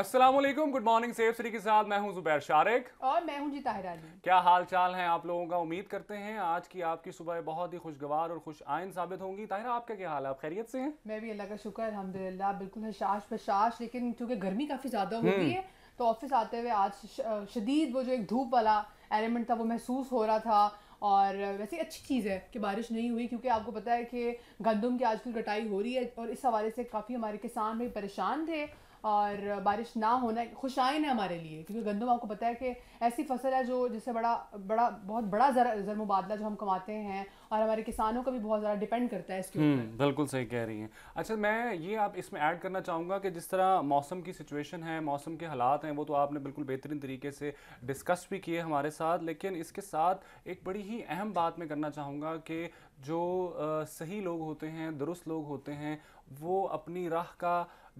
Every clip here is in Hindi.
अस्सलाम वालेकुम गुड मॉर्निंग सेफ सिटी के साथ मैं हूं जुबैर शारिक और मैं हूं जी ताहिरानी क्या हाल चाल है आप लोगों का उम्मीद करते हैं आज की आपकी सुबह बहुत ही खुशगवार और खुश आयन साबित होंगी ताहिरा आपका क्या हाल है आप खैरियत से हैं मैं भी अल्लाह का शुक्र अलहमदिल्ला बिल्कुल हशाश बशाश लेकिन चूंकि गर्मी काफ़ी ज़्यादा हो गई हम्म। है तो ऑफिस आते हुए आज शदीद वो जो एक धूप वाला एलिमेंट था वो महसूस हो रहा था और वैसे अच्छी चीज़ है कि बारिश नहीं हुई क्योंकि आपको पता है कि गंदम की आजकल कटाई हो रही है और इस हवाले से काफ़ी हमारे किसान भी परेशान थे और बारिश ना होना खुशाइन है हमारे लिए क्योंकि गंदम आपको पता है कि ऐसी फसल है जो जिससे बड़ा बड़ा बहुत बड़ा जर जर मुबादला जो हम कमाते हैं और हमारे किसानों का भी बहुत ज़्यादा डिपेंड करता है इसके हम्म, ऊपर बिल्कुल सही कह रही हैं अच्छा मैं ये आप इसमें ऐड करना चाहूँगा कि जिस तरह मौसम की सिचुएशन है मौसम के हालात हैं वो तो आपने बिल्कुल बेहतरीन तरीके से डिस्कस भी किए हमारे साथ लेकिन इसके साथ एक बड़ी ही अहम बात मैं करना चाहूँगा कि जो आ, सही लोग होते हैं दुरुस्त लोग होते हैं वो अपनी राह का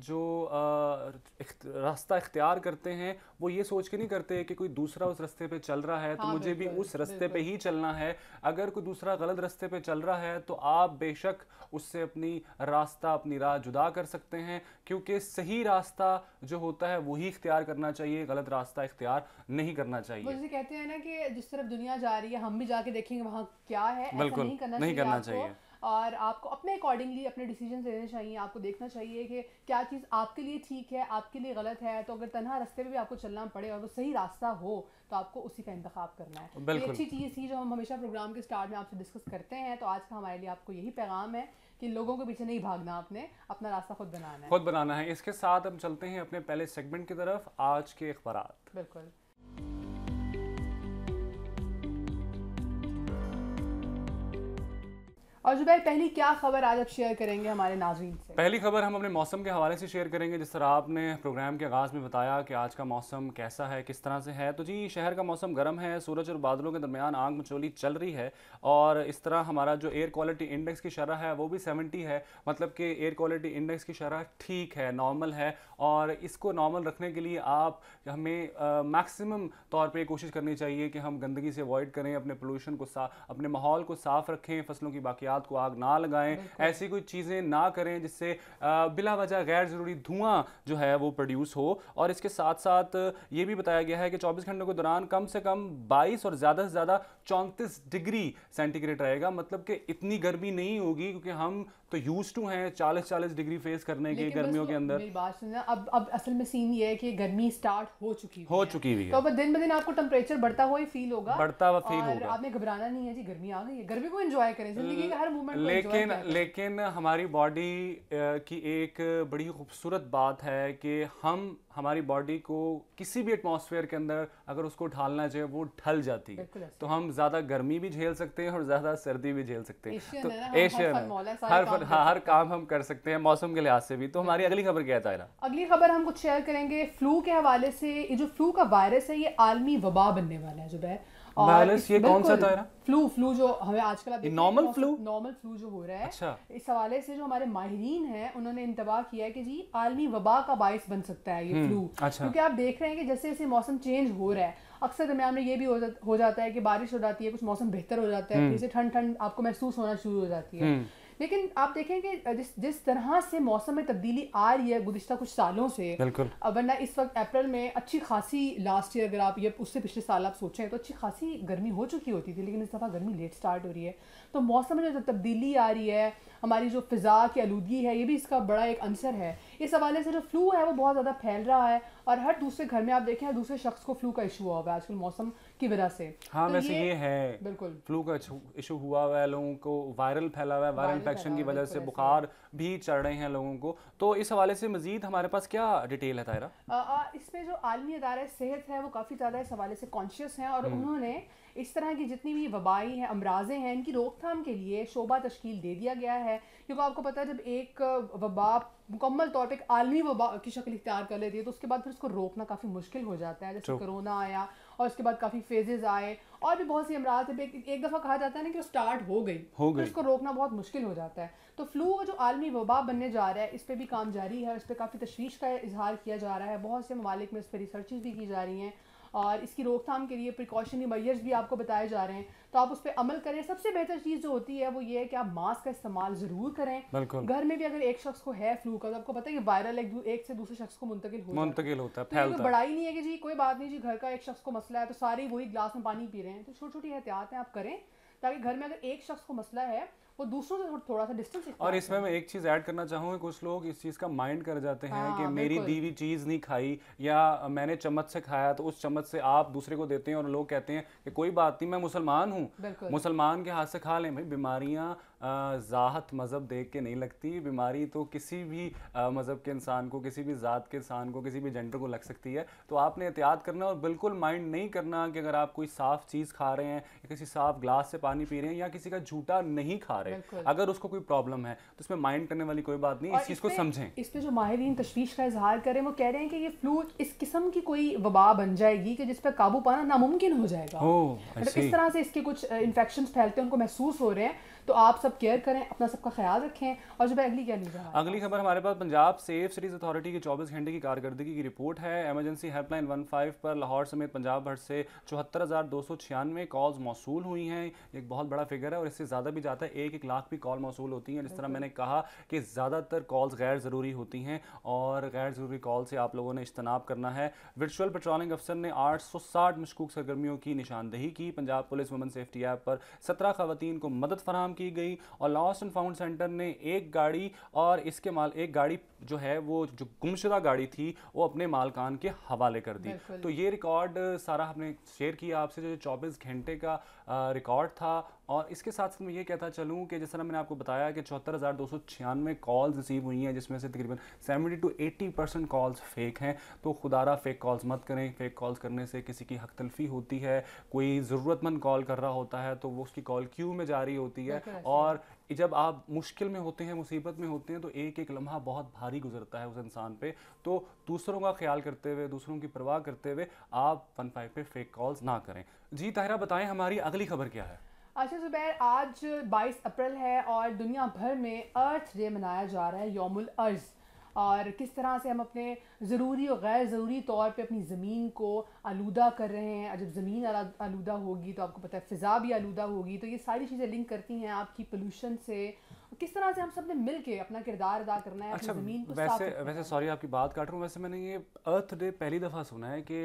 जो रास्ता इख्तियार करते हैं वो ये सोच के नहीं करते कि कोई दूसरा उस रास्ते पे चल रहा है तो हाँ, मुझे भी उस रास्ते पे ही चलना है अगर कोई दूसरा गलत रास्ते पे चल रहा है तो आप बेशक उससे अपनी रास्ता अपनी राह जुदा कर सकते हैं क्योंकि सही रास्ता जो होता है वही इख्तियार करना चाहिए गलत रास्ता इख्तियार नहीं करना चाहिए जैसे कहते हैं ना कि जिस तरफ दुनिया जा रही है हम भी जाके देखेंगे वहाँ क्या है बिल्कुल नहीं करना, नहीं करना चाहिए और आपको अपने अकॉर्डिंगली अपने डिसीजन लेने चाहिए आपको देखना चाहिए कि क्या चीज़ आपके लिए ठीक है आपके लिए गलत है तो अगर तनहा रास्ते पर भी आपको चलना पड़े और वो सही रास्ता हो तो आपको उसी का इंतखा करना है ये अच्छी चीज़ थी जो हम हमेशा प्रोग्राम के स्टार्ट में आपसे डिस्कस करते हैं तो आज का हमारे लिए आपको यही पैगाम है कि लोगों के पीछे नहीं भागना आपने अपना रास्ता खुद बनाना है खुद बनाना है इसके साथ हम चलते हैं अपने पहले सेगमेंट की तरफ आज के अखबार बिल्कुल और जुबैर पहली क्या खबर आज आप शेयर करेंगे हमारे नाजरीन से पहली खबर हम अपने मौसम के हवाले से शेयर करेंगे जिस तरह आपने प्रोग्राम के आगाज़ में बताया कि आज का मौसम कैसा है किस तरह से है तो जी शहर का मौसम गर्म है सूरज और बादलों के दरमियान आग मचोली चल रही है और इस तरह हमारा जो एयर क्वालिटी इंडेक्स की शरह है वो भी सेवेंटी है मतलब कि एयर क्वालिटी इंडेक्स की शरह ठीक है नॉर्मल है और इसको नॉर्मल रखने के लिए आप हमें मैक्सिमम तौर पर कोशिश करनी चाहिए कि हम गंदगी से अवॉइड करें अपने पोल्यूशन को अपने माहौल को साफ़ रखें फसलों की बाकी रात को आग ना लगाएं ऐसी कोई चीज़ें ना करें जिससे बिला वजह गैर ज़रूरी धुआं जो है वो प्रोड्यूस हो और इसके साथ साथ ये भी बताया गया है कि चौबीस घंटों के दौरान कम से कम बाईस और ज़्यादा से ज़्यादा चौंतीस डिग्री सेंटीग्रेड रहेगा मतलब कि इतनी गर्मी नहीं होगी क्योंकि हम तो यूज टू हैं चालीस चालीस डिग्री फेस करने के गर्मियों के अंदर मेरी बात सुनना अब अब असल में सीन ये है कि गर्मी स्टार्ट हो चुकी हो चुकी हुई है तो अब दिन ब दिन आपको टेम्परेचर बढ़ता हुआ फील होगा बढ़ता हुआ फील होगा आपने घबराना नहीं है जी गर्मी आ गई है गर्मी को एंजॉय करें हम्म। जिंदगी का हर मूवमेंट लेकिन लेकिन हमारी बॉडी की एक बड़ी खूबसूरत बात है कि हम हमारी बॉडी को किसी भी एटमॉस्फेयर के अंदर अगर उसको ढालना चाहिए वो ढल जाती है तो हम ज़्यादा गर्मी भी झेल सकते हैं और ज़्यादा सर्दी भी झेल सकते हैं तो एशियन में हर फर, हर हाँ, काम हम कर सकते हैं मौसम के लिहाज से भी तो हमारी अगली खबर क्या है अगली खबर हम कुछ शेयर करेंगे फ्लू के हवाले से ये जो फ्लू का वायरस है ये आलमी वबा बनने वाला है जो वायरस ये कौन सा था फ्लू फ्लू जो हमें आजकल नॉर्मल फ्लू नॉर्मल फ्लू जो हो रहा है अच्छा। इस हवाले से जो हमारे माहरीन हैं उन्होंने इंतबाह किया है कि जी आलमी वबा का बायस बन सकता है ये फ्लू हम्म, अच्छा। क्योंकि आप देख रहे हैं कि जैसे जैसे मौसम चेंज हो रहा है अक्सर दरम्यान में ये भी हो जाता है कि बारिश हो जाती है कुछ मौसम बेहतर हो जाता है हम्म। फिर से ठंड ठंड आपको महसूस होना शुरू हो जाती है हम्म। लेकिन आप देखेंगे जिस जिस तरह से मौसम में तब्दीली आ रही है गुजशत कुछ सालों से बिल्कुल वरना इस वक्त अप्रैल में अच्छी खासी लास्ट ईयर अगर आप ये उससे पिछले साल आप सोचें तो अच्छी खासी गर्मी हो चुकी होती थी लेकिन इस दफ़ा गर्मी लेट स्टार्ट हो रही है तो मौसम में जो तब्दीली आ रही है हमारी जो फ़िज़ा की आलूदगी है ये भी इसका बड़ा एक अंसर है इस हवाले से जो फ्लू है वो बहुत ज़्यादा फैल रहा है और हर दूसरे घर में आप देखें हर दूसरे शख्स को फ्लू का इशू हुआ हुआ है आजकल मौसम की वजह से हाँ तो वैसे ये, ये है बिल्कुल फ्लू का इशू हुआ हुआ है लोगों को वायरल फैला हुआ है वायरल इन्फेक्शन की वजह से बुखार भी चढ़ रहे हैं लोगों को तो इस हवाले से मजीद हमारे पास क्या डिटेल है तायरा इसमें जो आलमी अदारे सेहत है वो काफ़ी ज़्यादा इस हवाले से कॉन्शियस हैं और हम्म। उन्होंने इस तरह की जितनी भी वबाई हैं अमराजें हैं इनकी रोकथाम के लिए शोबा तश्कील दे दिया गया है क्योंकि आपको पता है जब एक वबा मुकम्मल तौर पर आलमी वबा की शक्ल इख्तियार कर लेती है तो उसके बाद फिर उसको रोकना काफ़ी मुश्किल हो जाता है जैसे कोरोना आया और उसके बाद काफ़ी फेजेज आए और भी बहुत सी अमराज है एक, एक दफ़ा कहा जाता है ना कि वो स्टार्ट हो गई हो तो गई तो उसको रोकना बहुत मुश्किल हो जाता है तो फ्लू जो आलमी वबा बनने जा रहा है इस पर भी काम जारी है इस पर काफ़ी तशवीश का इजहार किया जा रहा है बहुत से ममालिक में इस पर रिसर्चेज भी की जा रही हैं और इसकी रोकथाम के लिए प्रिकॉशनरी मैयर्स भी आपको बताए जा रहे हैं तो आप उस पर अमल करें सबसे बेहतर चीज़ जो होती है वो ये है कि आप मास्क का इस्तेमाल ज़रूर करें घर में भी अगर एक शख्स को है फ्लू का तो आपको पता है कि वायरल एक, एक से दूसरे शख्स को मुंतकिल हो मुंतकिल होता है तो तो फैलता तो बड़ा ही नहीं है कि जी कोई बात नहीं जी घर का एक शख्स को मसला है तो सारे वही ग्लास में पानी पी रहे हैं तो छोटी छोटी एहतियातें आप करें ताकि घर में अगर एक शख्स को मसला है वो दूसरों से थोड़ा सा डिस्टेंस और इसमें मैं एक चीज़ ऐड करना चाहूंगा कुछ लोग इस चीज़ का माइंड कर जाते हैं कि हाँ, मेरी दी हुई चीज़ नहीं खाई या मैंने चम्मच से खाया तो उस चम्मच से आप दूसरे को देते हैं और लोग कहते हैं कि कोई बात नहीं मैं मुसलमान हूँ मुसलमान के हाथ से खा लें भाई बीमारियाँ ज़ाहत मज़हब देख के नहीं लगती बीमारी तो किसी भी मज़हब के इंसान को किसी भी ज़ात के इंसान को किसी भी जेंडर को लग सकती है तो आपने एहतियात करना और बिल्कुल माइंड नहीं करना कि अगर आप कोई साफ़ चीज़ खा रहे हैं या किसी साफ़ ग्लास से पानी पी रहे हैं या किसी का झूठा नहीं खा रहे अगर उसको कोई प्रॉब्लम है तो इसमें माइंड करने वाली कोई बात नहीं इस चीज़ को समझें इस पर जो माहरीन तशवीश का इजहार करें वो कह रहे हैं कि ये फ्लू इस किस्म की कोई वबा बन जाएगी कि जिस पर काबू पाना नामुमकिन हो जाएगा मतलब इस तरह से इसके कुछ इन्फेक्शन फैलते हैं उनको महसूस हो रहे हैं तो आप सब केयर करें अपना सबका ख्याल रखें और जब अगली क्या लीजिए अगली खबर हमारे पास पंजाब सेफ सिटीज़ अथॉरिटी की चौबीस घंटे की कारकर्दगी की रिपोर्ट है एमरजेंसी हेल्पलाइन वन फाइव पर लाहौर समेत पंजाब भर से चौहत्तर हज़ार दो सौ छियानवे कॉल्स मौसू हुई हैं एक बहुत बड़ा फिगर है और इससे ज़्यादा भी जाता है एक एक लाख भी कॉल मौसू होती हैं जिस तरह मैंने कहा कि ज़्यादातर कॉल्स गैर ज़रूरी होती हैं और गैर ज़रूरी कॉल से आप लोगों ने इज्तनाब करना है वर्चुअल पेट्रोलिंग अफसर ने आठ सौ साठ मशकूक सरगर्मियों की निशानदेही की Punjab police woman safety app पर सत्रह खातन को मदद फराम कम की गई और लॉस्ट एंड फाउंड सेंटर ने एक गाड़ी और इसके माल एक गाड़ी जो है वो जो गुमशुदा गाड़ी थी वो अपने मालकान के हवाले कर दी तो ये रिकॉर्ड सारा हमने शेयर किया आपसे जो चौबीस घंटे का रिकॉर्ड था और इसके साथ साथ मैं ये कहता चलूँ कि जिस तरह मैंने आपको बताया कि चौहत्तर हज़ार दो सौ छियानवे कॉल्स रिसीव हुई हैं जिसमें से तकरीबन seventy two eighty percent calls fake हैं तो खुदारा फेक कॉल्स मत करें फेक कॉल्स करने से किसी की हक तलफी होती है कोई ज़रूरतमंद कॉल कर रहा होता है तो वो उसकी कॉल क्यू में जारी होती है और जब आप मुश्किल में होते हैं मुसीबत में होते हैं तो एक एक लम्हा बहुत भारी गुजरता है उस इंसान पे तो दूसरों का ख्याल करते हुए दूसरों की परवाह करते हुए आप वन फाइव पे फेक कॉल्स ना करें जी ताहिरा बताएं हमारी अगली खबर क्या है अच्छा जुबैर आज 22 अप्रैल है और दुनिया भर में अर्थ डे मनाया जा रहा है योमुल अर्ज़ और किस तरह से हम अपने ज़रूरी और गैर ज़रूरी तौर पे अपनी ज़मीन को आलूदा कर रहे हैं जब ज़मीन आलूदा होगी तो आपको पता है फ़िज़ा भी आलूदा होगी तो ये सारी चीज़ें लिंक करती हैं आपकी पोल्यूशन से किस तरह से हम सब ने मिल के अपना किरदार अदा करना है अच्छा, जमीन को वैसे वैसे सॉरी आपकी बात काट रहा हूँ वैसे मैंने ये अर्थ डे पहली दफ़ा सुना है कि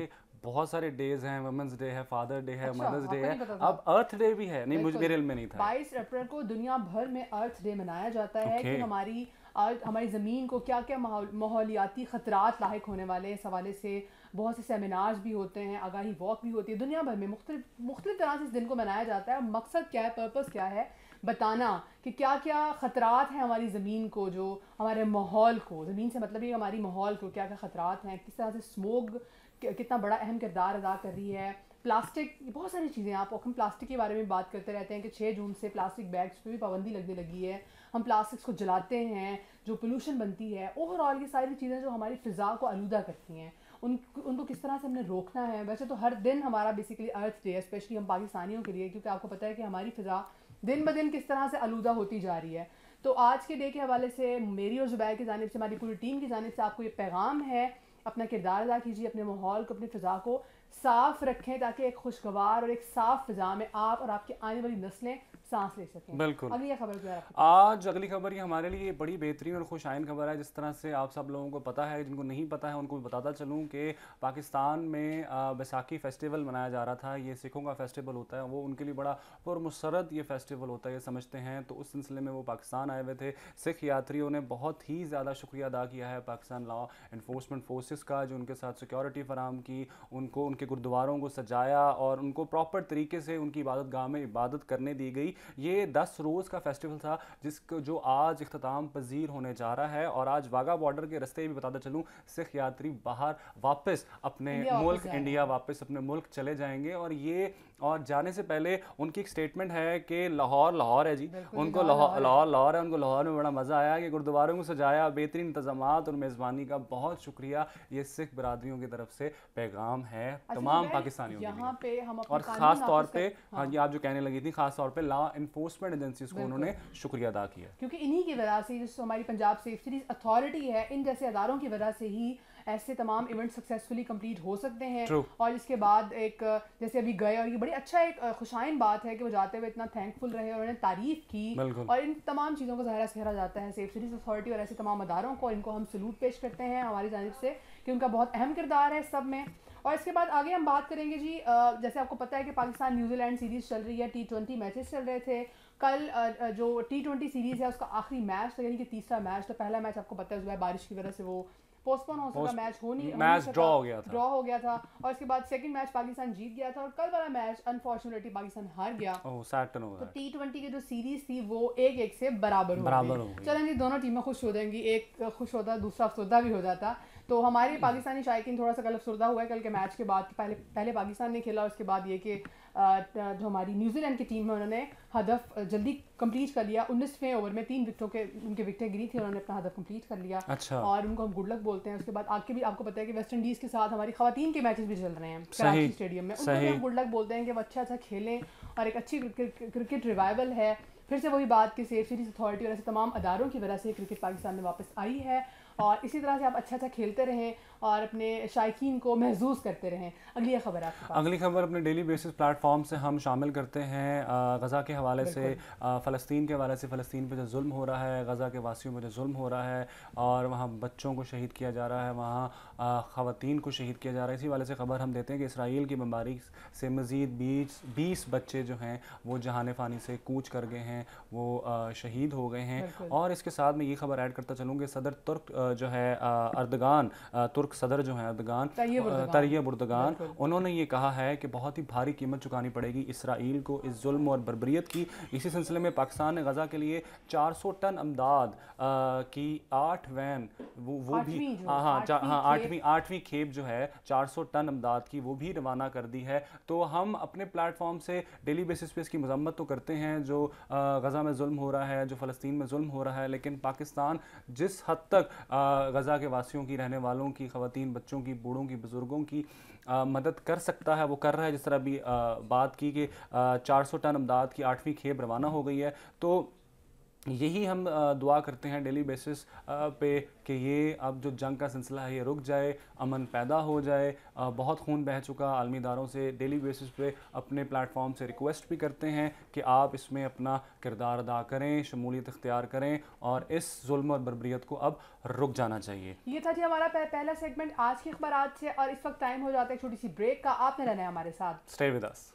बहुत सारे डेज हैं वुमेंस डे है फादर डे है मदर्स अच्छा, डे है अब अर्थ डे भी है नहीं मुझे मेरे में नहीं था बाईस अप्रैल को दुनिया भर में अर्थ डे मनाया जाता है कि हमारी आज हमारी ज़मीन को क्या क्या माहौलियाती ख़तरात लाक होने वाले इस हवाले से बहुत से सेमिनार्स भी होते हैं आगाही वॉक भी होती है दुनिया भर में मुख्तलि मुख्तलि तरह से इस दिन को मनाया जाता है मकसद क्या है पर्पज़ क्या है बताना कि क्या क्या ख़तरात हैं हमारी ज़मीन को जो हमारे माहौल को ज़मीन से मतलब ये हमारी माहौल को क्या क्या ख़तरात हैं किस तरह से स्मोक कितना बड़ा अहम किरदार अदा कर रही है प्लास्टिक बहुत सारी चीज़ें आप हम प्लास्टिक के बारे में बात करते रहते हैं कि छः जून से प्लास्टिक बैग्स पे भी पाबंदी लगने लगी है हम प्लास्टिक्स को जलाते हैं जो पोल्यूशन बनती है ओवरऑल ये सारी चीज़ें जो हमारी फ़िज़ा को आलूदा करती हैं उन उनको किस तरह से हमने रोकना है वैसे तो हर दिन हमारा बेसिकली अर्थ डे स्पेशली हम पाकिस्तानियों के लिए क्योंकि आपको पता है कि हमारी फ़िज़ा दिन ब दिन किस तरह से आलूदा होती जा रही है तो आज के डे के हवाले से मेरी और ज़ुबैर की जानब से हमारी पूरी टीम की जानब से आपको ये पैगाम है अपना किरदार अदा कीजिए अपने माहौल को अपनी फ़िज़ा को साफ रखें ताकि एक खुशगवार और एक साफ फिजा में आप और आपकी आने वाली नस्लें सांस ले सकें बिल्कुल अगली खबर आज अगली खबर ये हमारे लिए बड़ी बेहतरीन और खुश आयन खबर है जिस तरह से आप सब लोगों को पता है जिनको नहीं पता है उनको बताता चलूँ कि पाकिस्तान में बैसाखी फेस्टिवल मनाया जा रहा था ये सिखों का फेस्टिवल होता है वो उनके लिए बड़ा पुरमसरत ये फेस्टिवल होता है ये समझते हैं तो उस सिलसिले में वो पाकिस्तान आए हुए थे सिख यात्रियों ने बहुत ही ज़्यादा शुक्रिया अदा किया है पाकिस्तान लॉ इन्फोर्समेंट फोर्सेज का जो उनके साथ सिक्योरिटी फराम की उनको उनके गुरुद्वारों को सजाया और उनको प्रॉपर तरीके से उनकी इबादत गाह में इबादत करने दी गई ये दस रोज़ का फेस्टिवल था जिसको जो आज अख्ताम पजीर होने जा रहा है और आज वाघा बॉर्डर के रस्ते भी बताता चलूँ सिख यात्री बाहर वापस अपने मुल्क इंडिया वापस अपने मुल्क चले जाएंगे और ये और जाने से पहले उनकी एक स्टेटमेंट है कि लाहौर लाहौर है जी उनको लाहौर लाहौर है उनको लाहौर में बड़ा मज़ा आया कि गुरुद्वारों को सजाया बेहतरीन इंतजाम और मेज़बानी का बहुत शुक्रिया ये सिख बरदरीों की तरफ से पैगाम है अच्छा, तो तमाम पाकिस्तानियों पे हम और ख़ास तौर पर हाँ, हाँ जी आप जो कहने लगी थी खास तौर पर लॉ इन्फोर्समेंट एजेंसी को उन्होंने शुक्रिया अदा किया क्योंकि इन्हीं की वजह से जो हमारी पंजाब सेफ्टी अथॉरिटी है इन जैसे अदारों की वजह से ही ऐसे तमाम इवेंट सक्सेसफुली कंप्लीट हो सकते हैं True. और इसके बाद एक जैसे अभी गए और ये बड़ी अच्छा एक खुशाइन बात है कि वो जाते हुए इतना थैंकफुल रहे और उन्होंने तारीफ की और इन तमाम चीज़ों को जहरा सहरा जाता है सेफ सिटीज़ अथॉरिटी और ऐसे तमाम अदारों को इनको हम सलूट पेश करते हैं हमारी जानब से कि उनका बहुत अहम किरदार है सब में और इसके बाद आगे हम बात करेंगे जी जैसे आपको पता है कि पाकिस्तान न्यूजीलैंड सीरीज़ चल रही है टी ट्वेंटी मैचेस चल रहे थे कल जो टी ट्वेंटी सीरीज़ है उसका आखिरी मैच था यानी कि तीसरा मैच था पहला मैच आपको पता है बारिश की वजह से वो पोस्टपोन हो सका मैच हो नहीं मैच ड्रॉ हो गया था ड्रॉ हो गया था और उसके बाद सेकंड मैच पाकिस्तान जीत गया था और कल वाला मैच अनफॉर्चुनेटली पाकिस्तान हार गया oh, तो टी ट्वेंटी की जो सीरीज थी वो एक एक से बराबर बराबर हो चलें जी दोनों टीमें खुश हो जाएंगी एक खुश होता दूसरा अफसरदा भी हो जाता तो हमारे हम्म। पाकिस्तानी शायक थोड़ा सा कल अफसरदा हुआ है कल के मैच के बाद पहले पहले पाकिस्तान ने खेला उसके बाद ये कि અહ અમારી ન્યુઝીલેન્ડ કે ટીમ મે ઉનહોને હદફ જલ્દી કમ્પલીટ કર લિયા 19વે ઓવર મે 3 વિકટો કે ઉનકે વિકટે ગરી થી ઉનહોને અપના હદફ કમ્પલીટ કર લિયા અચ્છા ઓર ઉનકો હમ ગુડ લક બોલતે હે ઉસકે બાદ આગે ભી આપકો pata હે કે વેસ્ટ ઇન્ડિઝ કે સાથ અમારી ખવાતીન કે મેચેસ ભી ચલ રહે હે કરાચી સ્ટેડિયમ મે ઉનકો હમ ગુડ લક બોલતે હે કે બચ્ચા સા ખલે ઓર એક achhi cricket revival હે ફિર સે વોહી બાત કે સેફટી સિટી ઓથોરિટી ઓર એસે તમામ ادارો કે વજહ સે ક્રિકેટ પાકિસ્તાન મે વાપસ આઈ હે ઓર ઇસી તરહ સે આપ achha achha khelte rahe और अपने शायकीन को महसूस करते रहें अगली खबर आप अगली खबर अपने डेली बेसिस प्लेटफॉर्म से हम शामिल करते हैं गज़ा के हवाले से फ़लस्तीन के हवाले से फ़लस्तीन पर जो जुल्म हो रहा है गज़ा के वासियों पर जो जुल्म हो रहा है और वहाँ बच्चों को शहीद किया जा रहा है वहाँ ख़वान को शहीद किया जा रहा है इसी वाले से खबर हम देते हैं कि इसराइल की बम्बारी से मज़ीद बीस बीस बच्चे जो हैं वो जहान फ़ानी से कूच कर गए हैं वो शहीद हो गए हैं और इसके साथ मैं ये खबर ऐड करता चलूँगी सदर तुर्क जो है अर्दगान तुर्क तुर्क सदर जो है अर्दगान तरिय बुर्दगान उन्होंने ये कहा है कि बहुत ही भारी कीमत चुकानी पड़ेगी इसराइल को इस जुल्म और बरबरीत की इसी सिलसिले में पाकिस्तान ने गजा के लिए 400 टन अमदाद की आठ वैन वो वो भी हाँ हाँ, हाँ आठवीं आठवीं खेप जो है 400 टन अमदाद की वो भी रवाना कर दी है तो हम अपने प्लेटफॉर्म से डेली बेसिस पे इसकी मजम्मत तो करते हैं जो गज़ा में जुल्म हो रहा है जो फ़लस्तीन में जुल्म हो रहा है लेकिन पाकिस्तान जिस हद तक गज़ा के वासियों की रहने वालों की खातन बच्चों की बूढ़ों की बुज़ुर्गों की आ, मदद कर सकता है वो कर रहा है जिस तरह अभी बात की कि चार सौ टन अमदाद की आठवीं खेप रवाना हो गई है तो यही हम दुआ करते हैं डेली बेसिस पे कि ये अब जो जंग का सिलसिला है ये रुक जाए अमन पैदा हो जाए बहुत खून बह चुका आलमी दारों से डेली बेसिस पे अपने प्लेटफॉर्म से रिक्वेस्ट भी करते हैं कि आप इसमें अपना किरदार अदा करें शमूलियत इख्तियार करें और इस जुल्म और बरबरीत को अब रुक जाना चाहिए ये था जी हमारा पह, पहला सेगमेंट आज की अखबार से और इस वक्त टाइम हो जाता है छोटी सी ब्रेक का आपने रहना है हमारे साथ stay with us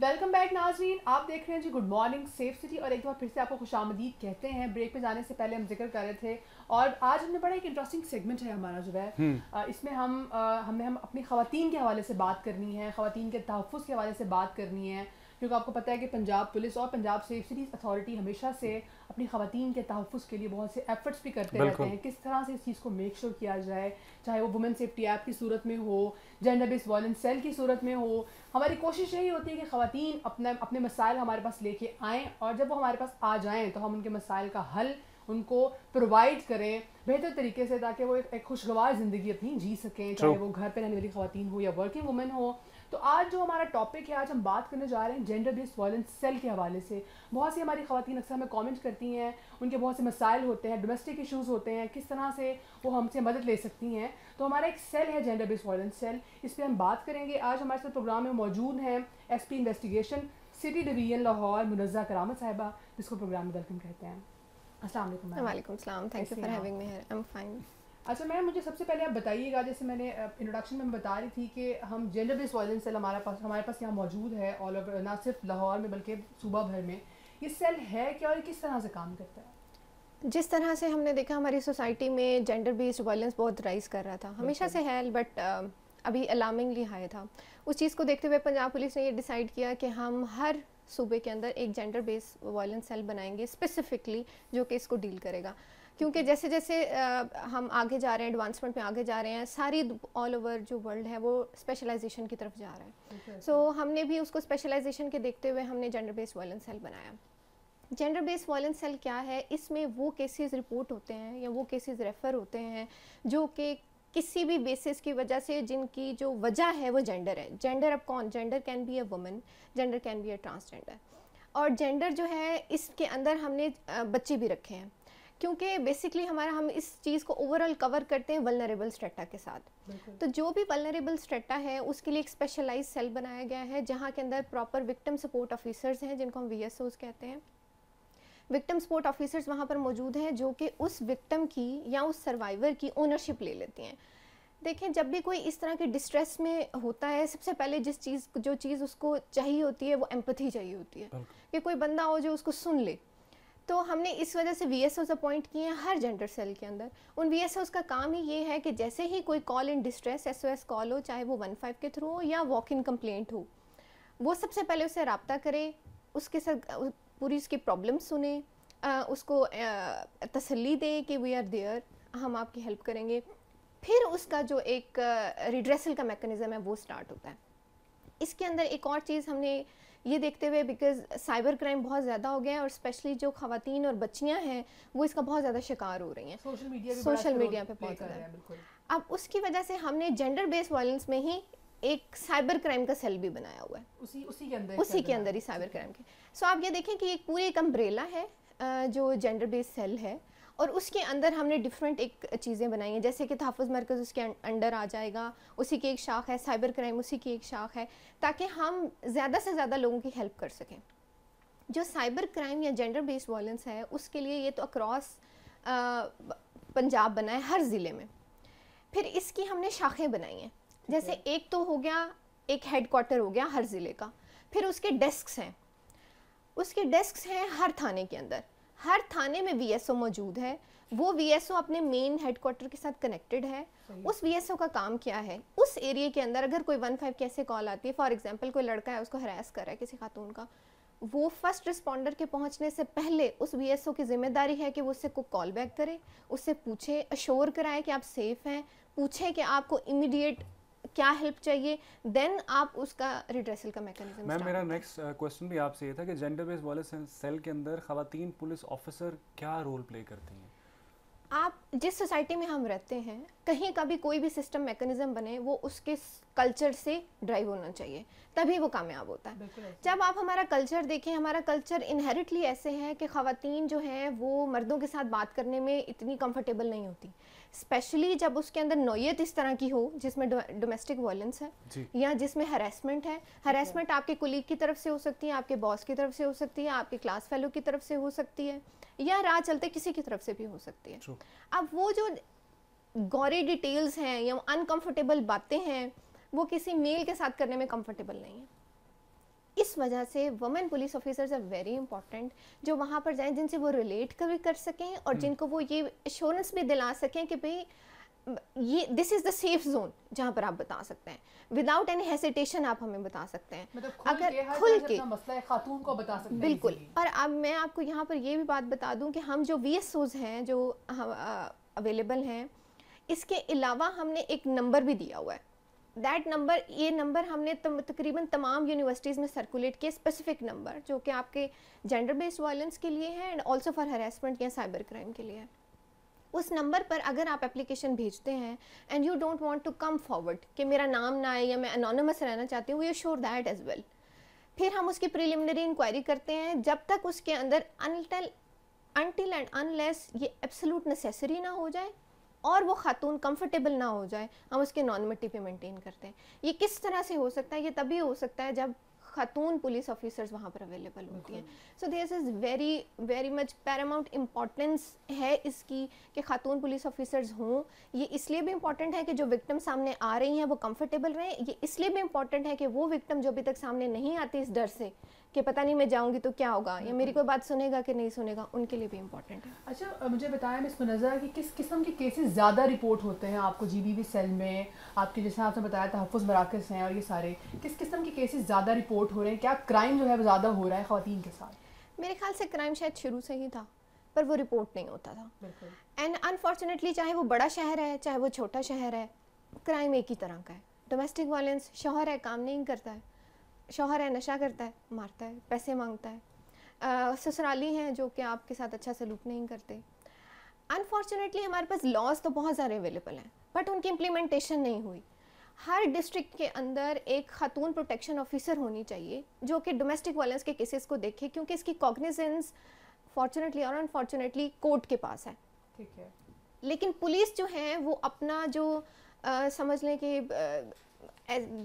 welcome back नाजरीन आप देख रहे हैं जी गुड मॉर्निंग सेफ सिटी और एक बार फिर से आपको खुश आमदीद कहते हैं ब्रेक पे जाने से पहले हम जिक्र कर रहे थे और आज हमने बड़ा एक इंटरेस्टिंग सेगमेंट है हमारा जो है हम्म। इसमें हम हमने हम अपनी खातन के हवाले से बात करनी है खातन के तहफ़ के हवाले से बात करनी है क्योंकि आपको पता है कि पंजाब पुलिस और पंजाब सेफ सिटी अथॉरिटी हमेशा से अपनी खातन के तहफ़ के लिए बहुत से एफर्ट्स भी करते रहते हैं किस तरह से इस चीज़ को मेक श्योर sure किया जाए चाहे वो वुमेन सेफ्टी ऐप की सूरत में हो जेंडर बेस्ड वायलेंस सेल की सूरत में हो हमारी कोशिश यही होती है कि खातन अपना अपने मसाइल हमारे पास लेके आएँ और जब वो हमारे पास आ जाएँ तो हम उनके मसाइल का हल उनको प्रोवाइड करें बेहतर तरीके से ताकि वो एक, एक खुशगवार ज़िंदगी अपनी जी सकें चाहे वो घर पर रहने वाली खातन हो या वर्किंग वुमेन हो तो आज जो हमारा टॉपिक है आज हम बात करने जा रहे हैं जेंडर बेस्ड वायलेंस सेल के हवाले से बहुत सी हमारी खातन अक्सर हमें कॉमेंट करती हैं उनके बहुत से मसाइल होते हैं डोमेस्टिक इशूज़ होते हैं किस तरह से वो हमसे मदद ले सकती हैं तो हमारा एक सेल है जेंडर बेस्ड वायलेंस सेल इस पर हम बात करेंगे आज हमारे साथ प्रोग्राम में मौजूद हैं S P investigation city division Lahore Munaza Karamat sahiba जिसको प्रोग्राम में वेलकम कहते हैं असल thank you for having me I am fine अच्छा मैम मुझे सबसे पहले आप बताइएगा जैसे मैंने इंट्रोडक्शन में बता रही थी कि हम जेंडर बेस्ड वायलेंस सेल हमारे पास हमारे पास यहाँ मौजूद है ऑल ओवर ना सिर्फ लाहौर में बल्कि सूबा भर में ये सेल है क्या और किस तरह से काम करता है जिस तरह से हमने देखा हमारी सोसाइटी में जेंडर बेस्ड वायलेंस बहुत राइज कर रहा था हमेशा से है बट अभी अलार्मिंगली हाई था उस चीज़ को देखते हुए पंजाब पुलिस ने ये डिसाइड किया कि हम हर सूबे के अंदर एक जेंडर बेस्ड वायलेंस सेल बनाएंगे स्पेसिफिकली जो कि इसको डील करेगा क्योंकि जैसे जैसे हम आगे जा रहे हैं एडवांसमेंट में आगे जा रहे हैं सारी ऑल ओवर जो वर्ल्ड है वो स्पेशलाइजेशन की तरफ जा रहा है सो okay. so, हमने भी उसको स्पेशलाइजेशन के देखते हुए हमने जेंडर बेस्ड वायलेंस सेल बनाया जेंडर बेस्ड वायलेंस सेल क्या है इसमें वो केसेस रिपोर्ट होते हैं या वो केसेस रेफ़र होते हैं जो कि किसी भी बेसिस की वजह से जिनकी जो वजह है वो जेंडर है जेंडर अब कौन gender can be a woman gender can be a transgender और जेंडर जो है इसके अंदर हमने बच्चे भी रखे हैं क्योंकि बेसिकली हमारा हम इस चीज़ को ओवरऑल कवर करते हैं वलनरेबल स्ट्रेटा के साथ तो जो भी वलनरेबल स्ट्रेटा है उसके लिए एक स्पेशलाइज सेल बनाया गया है जहाँ के अंदर प्रॉपर विक्टम सपोर्ट ऑफिसर्स हैं जिनको हम वी कहते हैं विक्टम सपोर्ट ऑफिसर्स वहाँ पर मौजूद हैं जो कि उस विक्टम की या उस सर्वाइवर की ओनरशिप ले लेती हैं देखें जब भी कोई इस तरह के डिस्ट्रेस में होता है सबसे पहले जिस चीज़ जो चीज़ उसको चाहिए होती है वो एम्पथी चाहिए होती है कि कोई बंदा हो जो उसको सुन ले तो हमने इस वजह से वी एस अपॉइंट किए हैं हर जेंडर सेल के अंदर उन वी एस का काम ही ये है कि जैसे ही कोई call in distress S O S call हो चाहे वो वन फाइव के थ्रू हो या वॉक इन कम्प्लेंट हो वो सबसे पहले उसे रबता करे उसके साथ पूरी उसकी प्रॉब्लम सुने आ, उसको आ, तसली दे कि वी आर देयर हम आपकी हेल्प करेंगे फिर उसका जो एक रिड्रेसल का मेकनिज़म है वो स्टार्ट होता है इसके अंदर एक और चीज़ हमने ये देखते हुए बिकॉज साइबर क्राइम बहुत ज़्यादा हो गया है और स्पेशली जो खातन और बच्चियाँ हैं वो इसका बहुत ज़्यादा शिकार हो रही हैं सोशल मीडिया सोशल मीडिया पे बहुत ज़्यादा अब उसकी वजह से हमने जेंडर बेस्ड वायलेंस में ही एक साइबर क्राइम का सेल भी बनाया हुआ है उसी उसी के अंदर उसी के अंदर ही साइबर क्राइम के सो आप ये देखें कि एक पूरी एक अम्ब्रेला है जो जेंडर बेस्ड सेल है और उसके अंदर हमने डिफरेंट एक चीज़ें बनाई हैं जैसे कि तहफ़ मरकज़ उसके अं-, अंडर आ जाएगा उसी की एक शाख है साइबर क्राइम उसी की एक शाख है ताकि हम ज़्यादा से ज़्यादा लोगों की हेल्प कर सकें जो साइबर क्राइम या जेंडर बेस्ड वायलेंस है उसके लिए ये तो अक्रॉस पंजाब बना है हर ज़िले में फिर इसकी हमने शाखें बनाई हैं जैसे एक तो हो गया एक हेड क्वार्टर हो गया हर ज़िले का फिर उसके डेस्क हैं उसके डेस्क हैं हर थाने के अंदर हर थाने में वीएसओ मौजूद है वो वीएसओ अपने मेन हेडक्वार्टर के साथ कनेक्टेड है उस वीएसओ का काम क्या है उस एरिया के अंदर अगर कोई वन फाइव कैसे कॉल आती है फॉर एग्जांपल कोई लड़का है उसको हरास कर रहा है किसी खातून का वो फर्स्ट रिस्पॉन्डर के पहुंचने से पहले उस वीएसओ की जिम्मेदारी है कि वो उससे को कॉल बैक करे उससे पूछे अश्योर कराए कि आप सेफ़ हैं पूछे कि आपको इमिडिएट क्या हेल्प चाहिए देन आप उसका रिड्रेसल का मैकेनिज्म मैम मेरा नेक्स्ट क्वेश्चन uh, भी आपसे ये था कि जेंडर बेस्ड वायलेंस सेल के अंदर खातन पुलिस ऑफिसर क्या रोल प्ले करती हैं आप जिस सोसाइटी में हम रहते हैं कहीं का भी कोई भी सिस्टम मैकेनिज्म बने वो उसके कल्चर से ड्राइव होना चाहिए तभी वो कामयाब होता है जब आप हमारा कल्चर देखें हमारा कल्चर इनहेरिटली ऐसे है कि खातन जो हैं वो मर्दों के साथ बात करने में इतनी कंफर्टेबल नहीं होती स्पेशली जब उसके अंदर नोयत इस तरह की हो जिसमें डोमेस्टिक वायलेंस है या जिसमें हरेसमेंट है हरेसमेंट आपके कुलीग की तरफ से हो सकती है आपके बॉस की तरफ से हो सकती है आपके क्लास फेलो की तरफ से हो सकती है या राह चलते किसी की तरफ से भी हो सकती है True. अब वो जो गौरे डिटेल्स हैं या अनकंफर्टेबल बातें हैं वो किसी मेल के साथ करने में कंफर्टेबल नहीं है इस वजह से women police officers are very important जो वहाँ पर जाएं जिनसे वो रिलेट कर कर सकें और हम्म। जिनको वो ये एश्योरेंस भी दिला सकें कि भाई ये this is the safe zone जहाँ पर आप बता सकते हैं विदाउट एनी हेसिटेशन आप हमें बता सकते हैं मतलब खुल अगर के खुल के मसला खातून को बता सकते हैं बिल्कुल और अब मैं आपको यहाँ पर ये भी बात बता दूँ कि हम जो वी हैं जो अवेलेबल हैं इसके अलावा हमने एक नंबर भी दिया हुआ है दैट नंबर ये नंबर हमने तकरीबन तमाम यूनिवर्सिटीज़ में सर्कुलेट किए स्पेसिफिक नंबर जो कि आपके जेंडर बेस्ड वायलेंस के लिए हैं एंड ऑल्सो फॉर हरेसमेंट या साइबर क्राइम के लिए है उस नंबर पर अगर आप एप्लीकेशन भेजते हैं and you don't want to come forward कि मेरा नाम ना आए या मैं अनोनमस रहना चाहती हूँ you sure that as well फिर हम उसकी प्रिलिमिनरी इंक्वायरी करते हैं जब तक उसके अंदर अनटिल एंड अनलेस ये एब्सोलूट नेसेसरी ना हो जाए और वो खातून कंफर्टेबल ना हो जाए हम उसके नॉनमिटी पे मेंटेन करते हैं ये किस तरह से हो सकता है ये तभी हो सकता है जब खातून पुलिस ऑफिसर्स वहाँ पर अवेलेबल होती हैं so this is very very much paramount importance है इसकी कि खातून पुलिस ऑफिसर्स हों ये इसलिए भी इम्पॉर्टेंट है कि जो विक्टम सामने आ रही हैं वो कंफर्टेबल रहें ये इसलिए भी इम्पॉर्टेंट है कि वो विक्टम जो अभी तक सामने नहीं आती इस डर से कि पता नहीं मैं जाऊँगी तो क्या होगा या मेरी हम्म। कोई बात सुनेगा कि नहीं सुनेगा उनके लिए भी इम्पोर्टेंट है अच्छा मुझे बताया मिस मुनजरा कि किस किस्म के केसेस ज़्यादा रिपोर्ट होते हैं आपको जी सेल में आपके जैसे आपने बताया तहफ़ मराकज़ हैं और ये सारे किस किस्म के केसेस ज़्यादा रिपोर्ट हो रहे हैं क्या क्राइम जो है ज़्यादा हो रहा है ख़वान के साथ मेरे ख्याल से क्राइम शायद शुरू से ही था पर वो रिपोर्ट नहीं होता था एंड अनफॉर्चुनेटली चाहे वो बड़ा शहर है चाहे वो छोटा शहर है क्राइम एक ही तरह का है डोमेस्टिक वायलेंस शोहर है काम नहीं करता है शोहर है नशा करता है मारता है पैसे मांगता है ससुराली हैं जो कि आपके साथ अच्छा सलूक नहीं करते अनफॉर्चुनेटली हमारे पास लॉज तो बहुत सारे अवेलेबल हैं बट उनकी इम्प्लीमेंटेशन नहीं हुई हर डिस्ट्रिक्ट के अंदर एक खातून प्रोटेक्शन ऑफिसर होनी चाहिए जो कि डोमेस्टिक वायलेंस के केसेस को देखे क्योंकि इसकी कॉग्निजेंस फॉर्चुनेटली और अनफॉर्चुनेटली कोर्ट के पास है ठीक है लेकिन पुलिस जो है वो अपना जो आ, समझ लें कि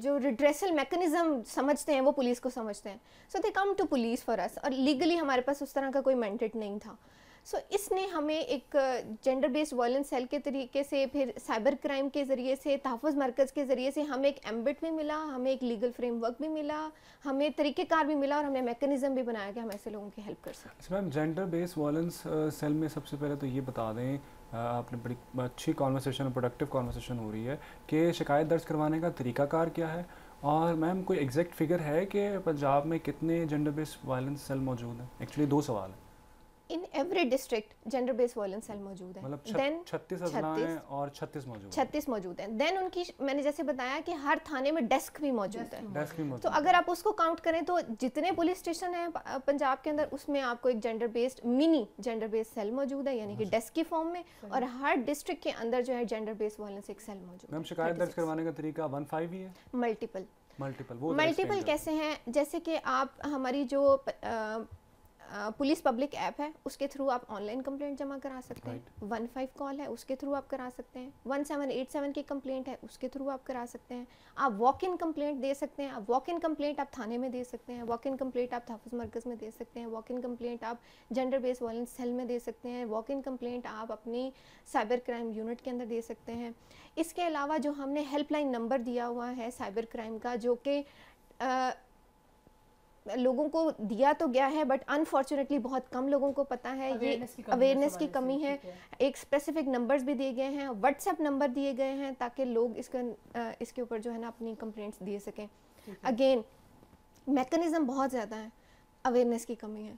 जो रिड्रेसल मैकेनिज्म समझते हैं वो पुलिस को समझते हैं so they come to police for us और लीगली हमारे पास उस तरह का कोई मैंडेट नहीं था सो so, इसने हमें एक जेंडर बेस्ड वायलेंस सेल के तरीके से फिर साइबर क्राइम के ज़रिए से तहफ़ मरकज़ के ज़रिए से हमें एक एम्बिट भी मिला हमें एक लीगल फ्रेमवर्क भी मिला हमें तरीक़ेकार भी मिला और हमें मैकेनिज्म भी बनाया गया हम ऐसे लोगों की हेल्प कर सकते अच्छा, ma'am gender based violence cell में सबसे पहले तो ये बता दें आपने बड़ी अच्छी कॉन्वर्सेशन प्रोडक्टिव कॉन्वर्सेशन हो रही है कि शिकायत दर्ज करवाने का तरीकाकार क्या है और मैम कोई एग्जैक्ट फिगर है कि पंजाब में कितने जेंडर बेस्ड वायलेंस सेल मौजूद हैं एक्चुअली दो सवाल हैं in every district gender based violence cell मौजूद है देन मतलब छत्तीस और छत्तीस मौजूद छत्तीस मौजूद है देन उनकी मैंने जैसे बताया कि हर थाने में डेस्क भी मौजूद है तो अगर आप उसको काउंट करें तो जितने पुलिस स्टेशन है पंजाब के अंदर उसमें आपको एक gender based mini gender based cell मौजूद है यानी कि डेस्क अच्छा। की फॉर्म में और हर डिस्ट्रिक्ट के अंदर जो है जेंडर बेस्ड वायलेंस एक सेल मौजूद है शिकायत दर्ज करवाने का तरीका वन फाइव ही है मल्टीपल मल्टीपल वो मल्टीपल तो कैसे हैं जैसे कि आप हमारी जो पुलिस पब्लिक ऐप है उसके थ्रू आप ऑनलाइन कंप्लेंट जमा करा सकते right. हैं वन फाइव कॉल है उसके थ्रू आप करा सकते हैं वन सेवन एट सेवन की कंप्लेंट है उसके थ्रू आप करा सकते हैं आप वॉक इन कंप्लेंट दे सकते हैं आप वॉक इन कंप्लेंट आप थाने में दे सकते हैं वॉक इन कंप्लेंट आप तहफ़ मरकज़ में दे सकते हैं वॉक इन कंप्लेंट आप जेंडर बेस्ड वॉलेंस सेल में दे सकते हैं वॉक इन कंप्लेंट आप अपनी साइबर क्राइम यूनिट के अंदर दे सकते हैं इसके अलावा जो हमने हेल्पलाइन नंबर दिया हुआ है साइबर क्राइम का जो कि लोगों को दिया तो गया है बट अनफॉर्चुनेटली बहुत कम लोगों को पता है ये अवेयरनेस की कमी है एक स्पेसिफिक नंबर्स भी दिए गए हैं व्हाट्सएप नंबर दिए गए हैं ताकि लोग इसका इसके ऊपर जो है ना अपनी कंप्लेंट्स दे सकें अगेन मैकेनिज़्म बहुत ज़्यादा है अवेयरनेस की कमी है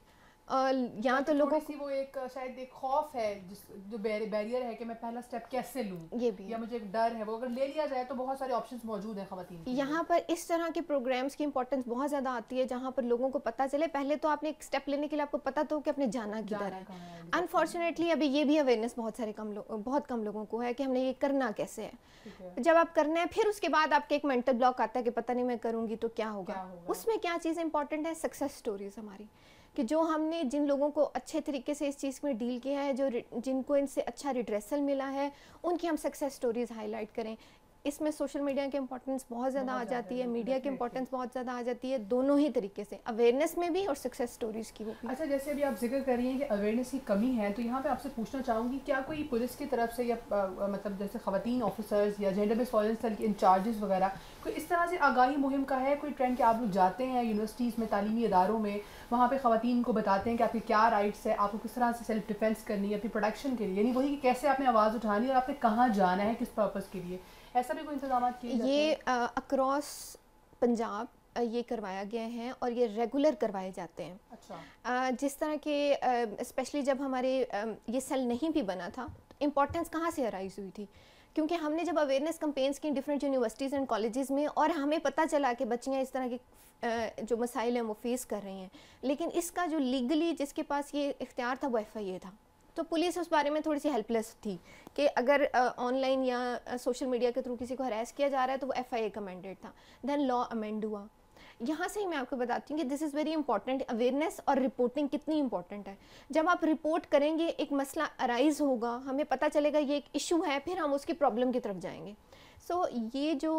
यहाँ तो लोगों को वो एक शायद एक खौफ है जिस जो बैरियर है कि मैं पहला स्टेप कैसे लूँ ये भी या मुझे एक डर है वो अगर ले लिया जाए तो बहुत सारे ऑप्शंस मौजूद हैं खातन यहाँ पर इस तरह के प्रोग्राम्स की इंपॉर्टेंस बहुत ज़्यादा आती है जहाँ पर लोगों को पता चले पहले तो आपने एक स्टेप लेने के लिए आपको पता तो कि आपने जाना किधर है अनफॉर्चुनेटली अभी ये भी अवेयरनेस बहुत सारे कम लोग बहुत कम लोगों को है कि हमने ये करना कैसे है जब आप करना है फिर उसके बाद आपके एक मेंटल ब्लॉक आता है कि पता नहीं मैं करूँगी तो क्या होगा उसमें क्या चीज़ इंपॉर्टेंट है सक्सेस स्टोरीज हमारी कि जो हमने जिन लोगों को अच्छे तरीके से इस चीज़ में डील किया है जो जिनको इनसे अच्छा रिड्रेसल मिला है उनकी हम सक्सेस स्टोरीज़ हाईलाइट करें इसमें सोशल मीडिया की इम्पोर्टेंस बहुत ज़्यादा आ जाती है मीडिया की इम्पोर्टेंस बहुत ज़्यादा आ जाती है दोनों ही तरीके से अवेयरनेस में भी और सक्सेस स्टोरीज की भी अच्छा जैसे अभी आप जिक्र कर रही हैं कि अवेयरनेस की कमी है तो यहाँ पे आपसे पूछना चाहूँगी क्या कोई पुलिस की तरफ से या आ, मतलब जैसे खातन ऑफिसर्स या जेंडर बेस वॉलेंस इंचार्जेस वगैरह कोई इस तरह से आगाही मुहिम का है कोई ट्रेंड कि आप लोग जाते हैं यूनिवर्सिटीज़ में तालीमी इदारों में वहाँ पर खातन को बताते हैं कि आपकी क्या राइट्स है आपको किस तरह से सेल्फ डिफेंस करनी है अपनी प्रोडक्शन के लिए यानी वही कि कैसे आपने आवाज़ उठानी है और आपने कहाँ जाना है किस पर्पज़ के लिए ऐसा भी कोई इंतजाम ये अक्रॉस पंजाब ये करवाया गया है और ये रेगुलर करवाए जाते हैं अच्छा जिस तरह के स्पेशली जब हमारे ये सेल नहीं भी बना था इम्पोर्टेंस कहाँ से अराइज हुई थी क्योंकि हमने जब अवेयरनेस कंपेन्स की डिफरेंट यूनिवर्सिटीज़ एंड कॉलेजेस में और हमें पता चला कि बच्चियाँ इस तरह के जो मसाइल हैं वो फेस कर रही हैं लेकिन इसका जो लीगली जिसके पास ये इख्तियार था वो एफ आई ए था तो पुलिस उस बारे में थोड़ी सी हेल्पलेस थी कि अगर ऑनलाइन या सोशल मीडिया के थ्रू किसी को हरेस किया जा रहा है तो वो एफ आई कमेंडेड था देन लॉ अमेंड हुआ यहाँ से ही मैं आपको बताती हूँ कि this is very important awareness और रिपोर्टिंग कितनी इंपॉर्टेंट है जब आप रिपोर्ट करेंगे एक मसला अराइज होगा हमें पता चलेगा ये एक इशू है फिर हम उसकी प्रॉब्लम की तरफ जाएंगे सो so, ये जो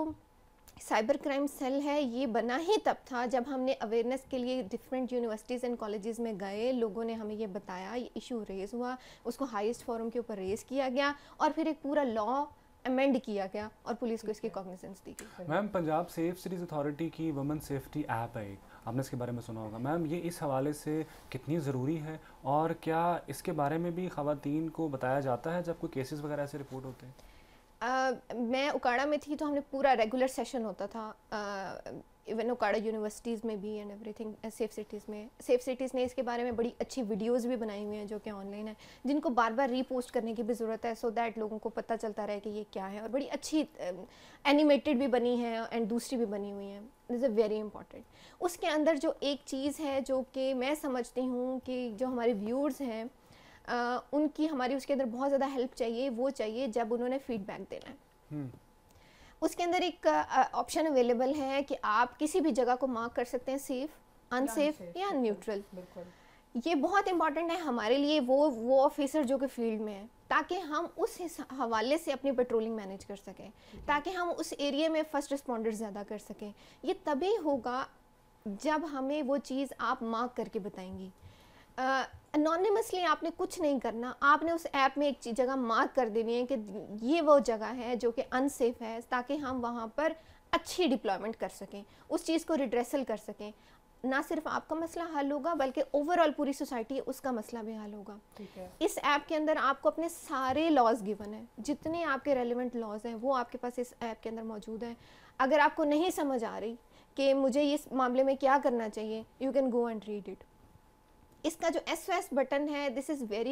साइबर क्राइम सेल है ये बना ही तब था जब हमने अवेयरनेस के लिए डिफरेंट यूनिवर्सिटीज़ एंड कॉलेजेस में गए लोगों ने हमें ये बताया ये इशू रेज़ हुआ उसको हाईएस्ट फॉरम के ऊपर रेज़ किया गया और फिर एक पूरा लॉ अमेंड किया गया और पुलिस को इसकी कॉग्निजेंस दी गई ma'am Punjab safe cities authority की वुमेन सेफ्टी ऐप है एक आपने इसके बारे में सुना होगा मैम ये इस हवाले से कितनी ज़रूरी है और क्या इसके बारे में भी ख़वातीन को बताया जाता है जब कोई केसेस वगैरह ऐसे रिपोर्ट होते हैं मैं उकाड़ा में थी तो हमने पूरा रेगुलर सेशन होता था इवन उकाड़ा यूनिवर्सिटीज़ में भी एंड एवरीथिंग सेफ सिटीज़ में सेफ सिटीज़ ने इसके बारे में बड़ी अच्छी वीडियोस भी बनाई हुई हैं जो कि ऑनलाइन है जिनको बार बार रीपोस्ट करने की भी ज़रूरत है सो so दैट लोगों को पता चलता रहे कि ये क्या है और बड़ी अच्छी एनिमेटेड uh, भी बनी है एंड दूसरी भी बनी हुई है इज़ अ वेरी इंपॉर्टेंट उसके अंदर जो एक चीज़ है जो कि मैं समझती हूँ कि जो हमारे व्यूअर्स हैं आ, उनकी हमारी उसके अंदर बहुत ज़्यादा हेल्प चाहिए वो चाहिए जब उन्होंने फीडबैक देना है हम्म। उसके अंदर एक ऑप्शन अवेलेबल है कि आप किसी भी जगह को मार्क कर सकते हैं सेफ अनसेफ या न्यूट्रल ये बहुत इंपॉर्टेंट है हमारे लिए वो वो ऑफिसर जो कि फील्ड में है ताकि हम उस हवाले से अपनी पेट्रोलिंग मैनेज कर सकें ताकि हम उस एरिया में फर्स्ट रिस्पॉन्डर ज़्यादा कर सकें ये तभी होगा जब हमें वो चीज़ आप मार्क करके बताएंगी अनोनिमसली आपने कुछ नहीं करना आपने उस ऐप में एक जगह मार्क कर देनी है कि ये वो जगह है जो कि अनसेफ है ताकि हम वहाँ पर अच्छी डिप्लॉयमेंट कर सकें उस चीज़ को रिड्रेसल कर सकें ना सिर्फ आपका मसला हल होगा बल्कि ओवरऑल पूरी सोसाइटी उसका मसला भी हल होगा इस ऐप के अंदर आपको अपने सारे लॉज गिवन है जितने आपके रेलिवेंट लॉज हैं वो आपके पास इस ऐप के अंदर मौजूद हैं अगर आपको नहीं समझ आ रही कि मुझे इस मामले में क्या करना चाहिए you can go and read it इसका जो एस एस बटन है this is very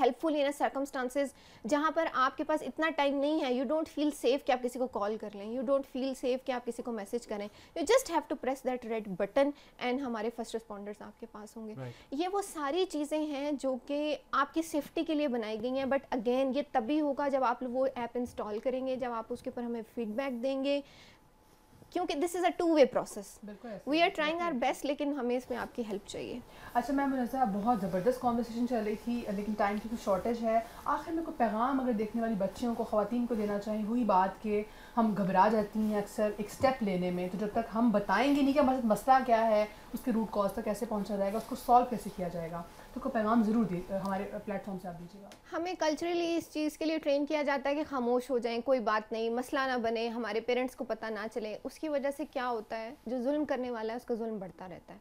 helpful in circumstances जहाँ पर आपके पास इतना टाइम नहीं है यू डोंट फील सेफ कि आप किसी को कॉल कर लें यू डोंट फील सेफ कि आप किसी को मैसेज करें you just have to press that red button and हमारे फर्स्ट रिस्पॉन्डर्स आपके पास होंगे right. ये वो सारी चीज़ें हैं जो कि आपकी सेफ्टी के लिए बनाई गई हैं बट अगेन ये तभी होगा जब आप वो ऐप इंस्टॉल करेंगे जब आप उसके ऊपर हमें फीडबैक देंगे क्योंकि this is a two way process we are trying our best लेकिन हमें इसमें आपकी हेल्प चाहिए अच्छा मैम साहब बहुत ज़बरदस्त कॉन्वर्सेशन चल रही थी लेकिन टाइम की कुछ शॉर्टेज है आखिर में कोई पैगाम अगर देखने वाली बच्चियों को खातन को देना चाहिए हुई बात के हम घबरा जाती हैं अक्सर एक स्टेप लेने में तो जब तक हम बताएंगे नहीं कि हमारे मसला क्या है उसके रूट कॉज तक कैसे पहुँचा जाएगा उसको सॉल्व कैसे किया जाएगा को पैगाम ज़रूर दे हमारे प्लेटफॉर्म से आप दीजिएगा हमें कल्चरली इस चीज़ के लिए ट्रेन किया जाता है कि खामोश हो जाएं कोई बात नहीं मसला ना बने हमारे पेरेंट्स को पता ना चले उसकी वजह से क्या होता है जो जुल्म करने वाला है उसका जुल्म बढ़ता रहता है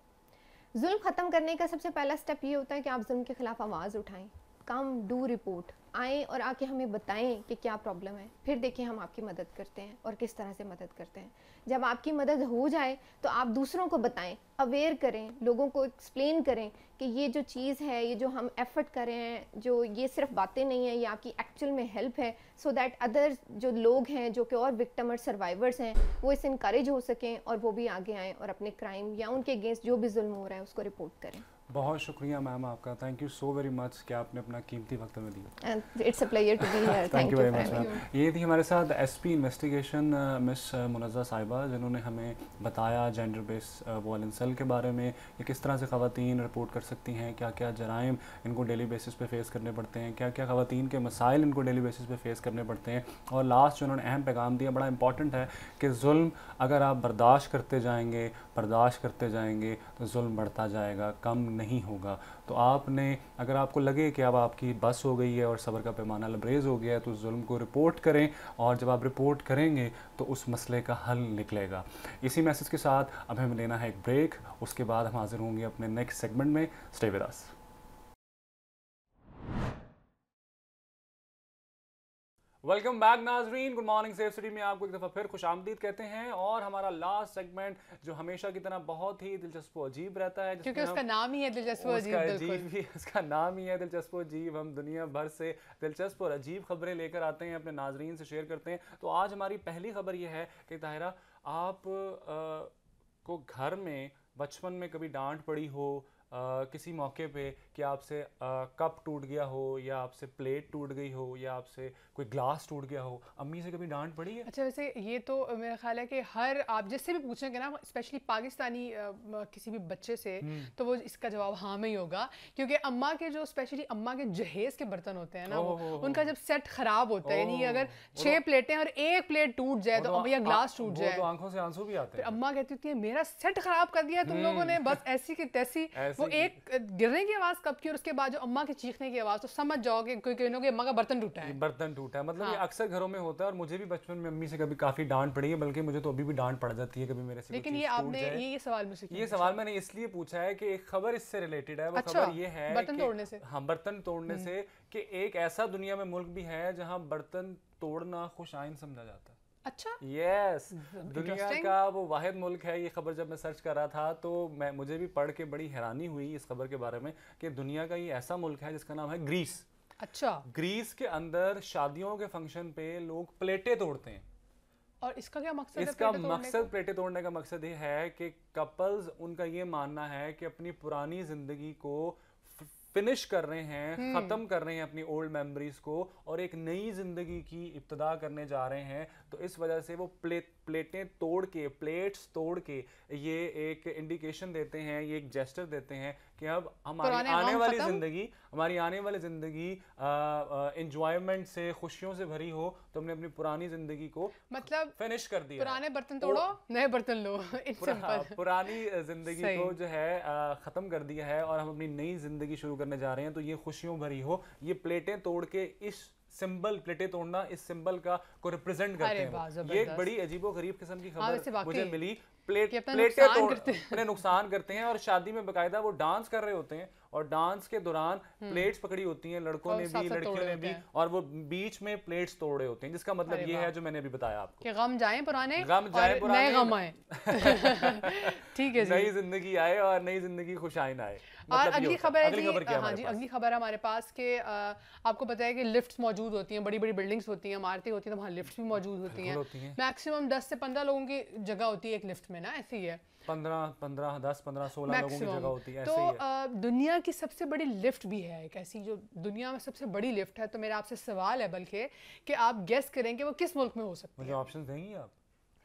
जुल्म ख़त्म करने का सबसे पहला स्टेप ये होता है कि आप जुल्म के ख़िलाफ़ आवाज़ उठाएँ कम डू रिपोर्ट आएँ और आके हमें बताएं कि क्या प्रॉब्लम है फिर देखें हम आपकी मदद करते हैं और किस तरह से मदद करते हैं जब आपकी मदद हो जाए तो आप दूसरों को बताएं अवेयर करें लोगों को एक्सप्लेन करें कि ये जो चीज़ है ये जो हम एफ़र्ट कर रहे हैं जो ये सिर्फ बातें नहीं है ये आपकी एक्चुअल में हेल्प है सो दैट अदर जो लोग हैं जो कि और विक्टम और सर्वाइवर्स हैं वो इससे इनक्रेज हो सकें और वो भी आगे आएँ और अपने क्राइम या उनके अगेंस्ट जो भी जुल्म हो रहा है उसको रिपोर्ट करें बहुत शुक्रिया मैम आपका thank you so very much कि आपने अपना कीमती वक्त में दिया it's a pleasure to be here thank you very much ma'am ये थी हमारे साथ एसपी इन्वेस्टिगेशन मिस मुनजा साहिबा जिन्होंने हमें बताया जेंडर बेस वायलेंस सेल के बारे में कि किस तरह से खातन रिपोर्ट कर सकती हैं क्या क्या जराइम इनको डेली बेसिस पे फेस करने पड़ते हैं क्या क्या खातन के मसाइल इनको डेली बेसिस पे फेस करने पड़ते हैं और लास्ट जो उन्होंने अहम पैगाम दिया बड़ा इंपॉर्टेंट है कि जुल्म अगर आप बर्दाश्त करते जाएंगे बर्दाश्त करते जाएंगे तो जुल्म बढ़ता जाएगा कम नहीं नहीं होगा तो आपने अगर आपको लगे कि अब आपकी बस हो गई है और सबर का पैमाना लबरेज हो गया है तो उस जुल्म को रिपोर्ट करें और जब आप रिपोर्ट करेंगे तो उस मसले का हल निकलेगा इसी मैसेज के साथ अब हमें लेना है एक ब्रेक उसके बाद हम हाजिर होंगे अपने नेक्स्ट सेगमेंट में स्टे विद वेलकम बैक नाजरीन गुड मॉर्निंग सेफ सिटी में आपको एक दफ़ा फिर खुश आमदीद कहते हैं और हमारा लास्ट सेगमेंट जो हमेशा की तरह बहुत ही दिलचस्प अजीब रहता है क्योंकि उसका नाम ही है दिलचस्प अजीब ही उसका नाम ही है दिलचस्प अजीब हम दुनिया भर से दिलचस्प और अजीब खबरें लेकर आते हैं अपने नाजरीन से शेयर करते हैं तो आज हमारी पहली खबर यह है कि ताहिरा आप आ, को घर में बचपन में कभी डांट पड़ी हो किसी मौके पे कि आपसे कप टूट गया हो या आपसे प्लेट टूट गई हो या आपसे कोई ग्लास टूट गया हो अम्मी से कभी डांट पड़ी है अच्छा वैसे ये तो मेरा ख्याल है कि हर आप जिससे भी पूछेंगे ना स्पेशली पाकिस्तानी किसी भी बच्चे से हम्म। तो वो इसका जवाब हाँ में ही होगा क्योंकि अम्मा के जो स्पेशली अम्मा के जहेज के बर्तन होते हैं ना वो उनका जब सेट खराब होता है यानी अगर तो छह प्लेटें और एक प्लेट टूट जाए तो, तो या ग्लास टूट जाए तो आंखों से आंसू भी आते हैं अम्मा कहती होती है मेरा सेट खराब कर दिया तुम हम्म। लोगों ने बस ऐसी की तैसी वो एक गिरने की आवाज कब की और उसके बाद जो अम्मा की चीखने की आवाज तो समझ जाओगे कोई कहने अम्मा का बर्तन टूटा है बर्तन टूटा है मतलब हाँ। ये अक्सर घरों में होता है और मुझे भी बचपन में अम्मी से कभी काफी डांट पड़ी है बल्कि मुझे तो अभी भी डांट पड़ जाती है कभी मेरे से लेकिन ये आपने ये सवाल मुझसे ये सवाल मैंने इसलिए पूछा है कि एक खबर इससे रिलेटेड है वो अच्छा, खबर ये है बर्तन तोड़ने से हाँ बर्तन तोड़ने हम्म। से कि एक ऐसा दुनिया में मुल्क भी है जहाँ बर्तन तोड़ना खुश आइन समझा जाता है अच्छा यस yes. दुनिया का वो वाहिद मुल्क है ये खबर जब मैं सर्च कर रहा था तो मैं मुझे भी पढ़ के बड़ी हैरानी हुई इस खबर के बारे में कि दुनिया का ये ऐसा मुल्क है जिसका नाम है ग्रीस अच्छा ग्रीस के अंदर शादियों के फंक्शन पे लोग प्लेटें तोड़ते हैं और इसका क्या मकसद इसका प्लेटे मकसद प्लेटें तोड़ने का मकसद ये है कि कपल्स उनका ये मानना है कि अपनी पुरानी जिंदगी को फिनिश कर रहे हैं हम्म। ख़त्म कर रहे हैं अपनी ओल्ड मेमोरीज को और एक नई ज़िंदगी की इब्तदा करने जा रहे हैं तो इस वजह से वो प्लेट प्लेटें तोड़ के प्लेट्स तोड़ के ये एक इंडिकेशन देते हैं ये एक जेस्टर देते हैं कि अब हमारी आने वाली ज़िंदगी हमारी आने वाली ज़िंदगी इंजॉयमेंट से खुशियों से भरी हो तो हमने अपनी पुरानी ज़िंदगी को मतलब फिनिश कर दिया पुराने बर्तन तो तोड़ो नए बर्तन लो पुरा, हाँ, पुरानी ज़िंदगी को जो है ख़त्म कर दिया है और हम अपनी नई ज़िंदगी शुरू करने जा रहे हैं तो ये खुशियों भरी हो ये प्लेटें तोड़ के इस सिंबल प्लेटें तोड़ना इस सिंबल का को रिप्रेजेंट करते हैं ये एक बड़ी अजीबो गरीब किस्म की खबर हाँ, मुझे मिली प्लेट प्लेटें तोड़ अपने नुकसान करते हैं और शादी में बकायदा वो डांस कर रहे होते हैं और डांस के दौरान प्लेट्स हम्म। पकड़ी होती हैं लड़कों ने भी लड़कियों ने भी और वो बीच में प्लेट्स तोड़े होते हैं जिसका मतलब ये है जो मैंने अभी बताया आपको कि गम जाए पुराने गम जाए पुराने गम आए ठीक है नई जिंदगी आए और नई जिंदगी खुशाइन आए मतलब और हाँ अगली खबर है हाँ जी अगली खबर हमारे पास के आपको पता है कि लिफ्ट मौजूद होती हैं बड़ी बड़ी बिल्डिंग्स होती हैं इमारतें होती हैं तो वहाँ लिफ्ट भी मौजूद होती हैं मैक्सिमम दस से पंद्रह लोगों की जगह होती है एक लिफ्ट में ना ऐसी है तो दुनिया की सबसे बड़ी लिफ्ट भी है एक ऐसी जो दुनिया में सबसे बड़ी लिफ्ट है तो मेरा आपसे सवाल है बल्कि कि आप गेस करें कि वो किस मुल्क में हो सकती मुझे है ऑप्शन देंगी आप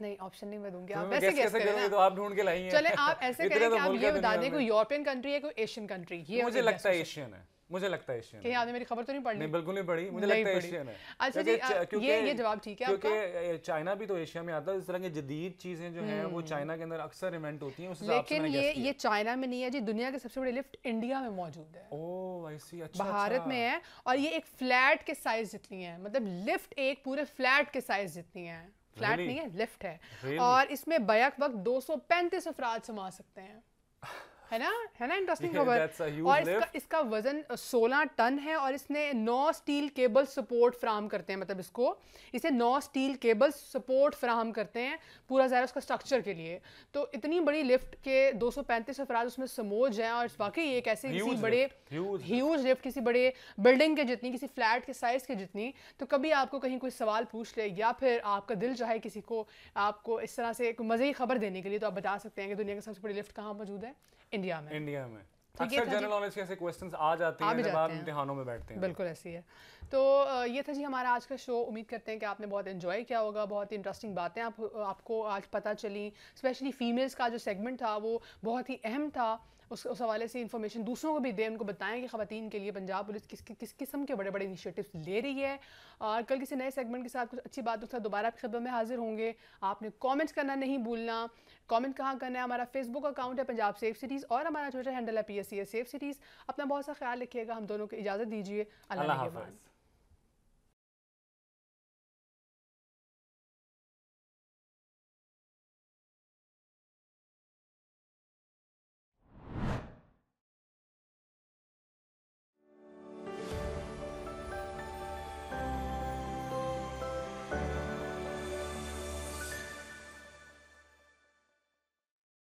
नहीं ऑप्शन नहीं मैं दूंगी तो आप वैसे कैसे करें तो आप ढूंढ के लाइए चले आप ऐसे करें तो कि आप ये बता दें कोई यूरोपियन कंट्री है कोई एशियन कंट्री ये मुझे लगता है एशियन है मुझे लगता है एशियन कहीं मेरी खबर तो नहीं पढ़ी बिल्कुल नहीं पढ़ी मुझे लगता है एशियन है अच्छा जी ये ये जवाब ठीक है क्योंकि चाइना भी तो एशिया में आता है इस तरह की जदीद चीजें जो हैं वो हम्म। चाइना के अंदर अक्सर इवेंट होती हैं लेकिन ये ये चाइना में नहीं है जी दुनिया के सबसे बड़े लिफ्ट इंडिया में मौजूद है ओ आई सी अच्छा भारत अच्छा। में है और ये एक फ्लैट के साइज जितनी है मतलब लिफ्ट एक पूरे फ्लैट के साइज जितनी है फ्लैट नहीं है लिफ्ट है और इसमें बैक वक्त दो सौ पैंतीस अफराद समा सकते हैं है ना है ना इंटरेस्टिंग खबर और इसका, इसका वजन 16 टन है और इसने 9 स्टील केबल सपोर्ट फ्राहम करते हैं मतलब इसको इसे 9 स्टील केबल सपोर्ट फ्राहम करते हैं पूरा ज़ाहिर उसका स्ट्रक्चर के लिए तो इतनी बड़ी लिफ्ट के 235 सौ अफराज उसमें समोज हैं और वाकई एक ऐसे किसी बड़े ह्यूज लिफ्ट किसी बड़े बिल्डिंग के जितनी किसी फ्लैट के साइज़ के जितनी तो कभी आपको कहीं कोई सवाल पूछ ले या फिर आपका दिल चाहे किसी को आपको इस तरह से एक मज़े खबर देने के लिए तो आप बता सकते हैं कि दुनिया की सबसे बड़ी लिफ्ट कहाँ मौजूद है इंडिया में इंडिया में तो अक्सर जनरल नॉलेज के ऐसे क्वेश्चंस आ जाते हैं जब आप इम्तिहानों में बैठते हैं बिल्कुल ऐसी है तो ये था जी हमारा आज का शो उम्मीद करते हैं कि आपने बहुत एंजॉय किया होगा बहुत इंटरेस्टिंग बातें आप, आपको आज पता चली स्पेशली फीमेल्स का जो सेगमेंट था वो बहुत ही अहम था उस उस हवाले से इन्फॉर्मेशन दूसरों को भी दें उनको बताएं कि खातन के लिए पंजाब पुलिस किस किस किस्म के बड़े बड़े इनिशिएटिव्स ले रही है और कल किसी नए सेगमेंट के साथ कुछ अच्छी बात उसका तो दोबारा आपकी खबर में हाजिर होंगे आपने कॉमेंट्स करना नहीं भूलना कॉमेंट कहाँ करना है हमारा फेसबुक अकाउंट है पंजाब सेफ सिटीज़ और हमारा ट्विटर हैंडल है P S C safe cities अपना बहुत सा ख्याल रखिएगा हम दोनों को इजाज़त दीजिए अल्लाह हाफ़